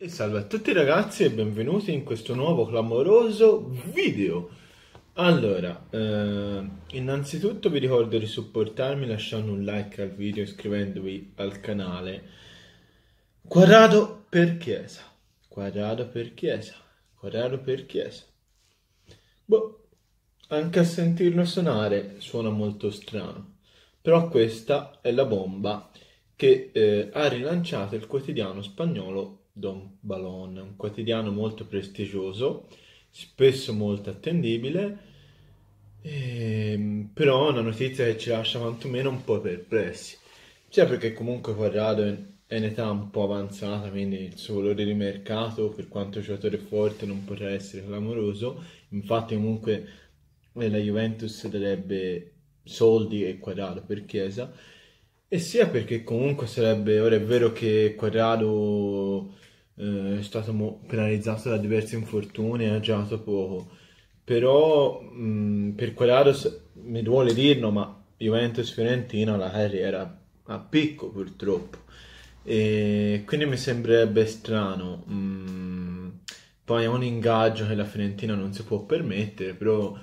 E salve a tutti ragazzi e benvenuti in questo nuovo clamoroso video Allora, eh, innanzitutto vi ricordo di supportarmi lasciando un like al video iscrivendovi al canale Quadrato per chiesa Quadrato per chiesa Quadrato per chiesa Boh, anche a sentirlo suonare suona molto strano però questa è la bomba che eh, ha rilanciato il quotidiano spagnolo Don Balon, un quotidiano molto prestigioso, spesso molto attendibile, ehm, però una notizia che ci lascia quantomeno un po' perplessi, sia cioè, perché comunque Quadrado è in età un po' avanzata, quindi il suo valore di mercato, per quanto giocatore forte, non potrà essere clamoroso, infatti comunque eh, la Juventus dovrebbe soldi e Quadrado per Chiesa e sia perché comunque sarebbe, ora è vero che Quadrado eh, è stato mo- penalizzato da diversi infortuni e ha giocato poco, però mh, mm, per Quadrado mi duole dirlo, ma Juventus-Fiorentina la carriera a picco purtroppo. E quindi mi sembrerebbe strano. Mm, poi è un ingaggio che la Fiorentina non si può permettere, però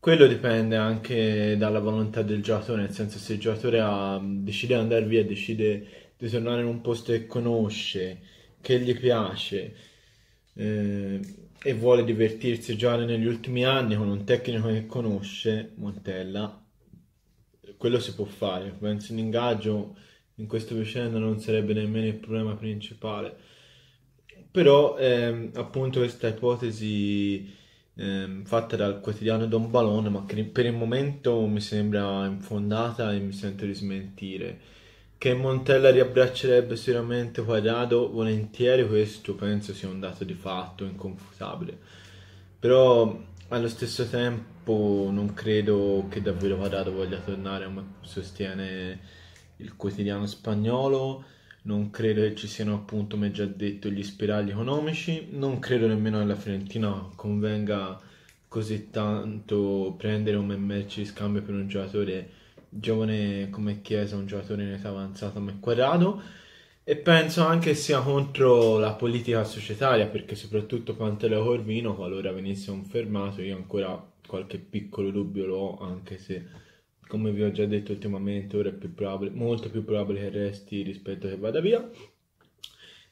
quello dipende anche dalla volontà del giocatore, nel senso se il giocatore ha- decide di andare via, decide di tornare in un posto che conosce, che gli piace eh, e vuole divertirsi già negli ultimi anni con un tecnico che conosce, Montella, quello si può fare. Penso in ingaggio in questa vicenda non sarebbe nemmeno il problema principale. Però ehm, appunto questa ipotesi Ehm, fatta dal quotidiano Don Balon, ma che per il momento mi sembra infondata e mi sento di smentire. Che Montella riabbraccerebbe sicuramente Quadrado volentieri, questo penso sia un dato di fatto inconfutabile. Però allo stesso tempo non credo che davvero Quadrado voglia tornare come sostiene il quotidiano spagnolo non credo che ci siano appunto, come già detto, gli spiragli economici, non credo nemmeno che la Fiorentina convenga così tanto prendere un merce di scambio per un giocatore giovane come Chiesa, un giocatore in età avanzata come Quadrado e penso anche sia contro la politica societaria perché soprattutto Panteleo Corvino qualora venisse un fermato io ancora qualche piccolo dubbio lo ho anche se come vi ho già detto ultimamente, ora è più probabile, molto più probabile che resti rispetto che vada via.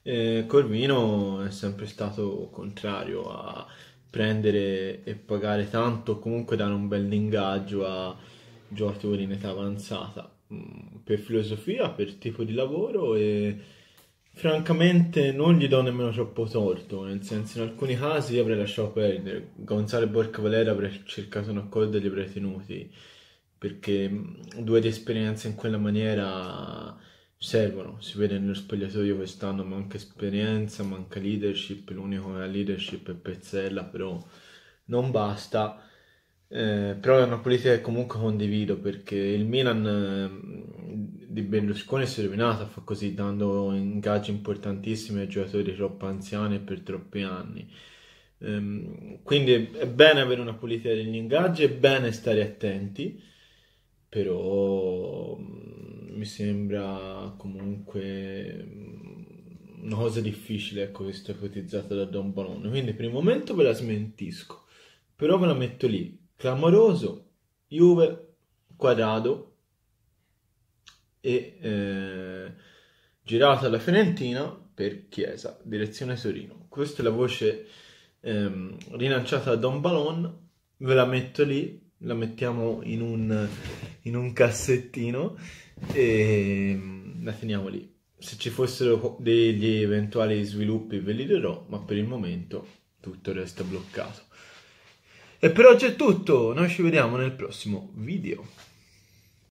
Eh, Corvino è sempre stato contrario a prendere e pagare tanto, comunque dare un bel ingaggio a giocatori in età avanzata, mm, per filosofia, per tipo di lavoro e francamente non gli do nemmeno troppo torto, nel senso in alcuni casi io avrei lasciato perdere, Gonzalo e Borca Valera avrei cercato un accordo e li avrei tenuti perché mm, due di esperienza in quella maniera servono, si vede nello spogliatoio quest'anno manca esperienza, manca leadership, l'unico che ha leadership è Pezzella, però non basta. Eh, però è una politica che comunque condivido perché il Milan eh, di Berlusconi si è rovinato a far così dando ingaggi importantissimi ai giocatori troppo anziani per troppi anni ehm, quindi è bene avere una politica degli ingaggi è bene stare attenti però mm, mi sembra comunque mm, una cosa difficile, ecco, che ipotizzata da Don Bononno. Quindi per il momento ve la smentisco, però ve la metto lì. Clamoroso, Juve, Quadrado e eh, girato alla Fiorentina per Chiesa, direzione Torino. Questa è la voce ehm, rilanciata da Don Balon, ve la metto lì, la mettiamo in un in un cassettino e mm, la finiamo lì. Se ci fossero degli eventuali sviluppi ve li dirò, ma per il momento tutto resta bloccato. E per oggi è tutto, noi ci vediamo nel prossimo video.